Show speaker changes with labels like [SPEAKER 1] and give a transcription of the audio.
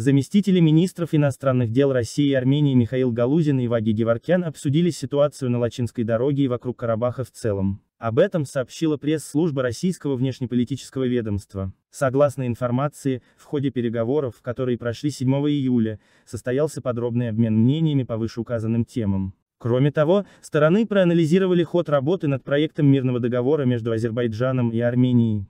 [SPEAKER 1] Заместители министров иностранных дел России и Армении Михаил Галузин и Ваги Геворкян обсудили ситуацию на Лачинской дороге и вокруг Карабаха в целом. Об этом сообщила пресс-служба российского внешнеполитического ведомства. Согласно информации, в ходе переговоров, которые прошли 7 июля, состоялся подробный обмен мнениями по вышеуказанным темам. Кроме того, стороны проанализировали ход работы над проектом мирного договора между Азербайджаном и Арменией.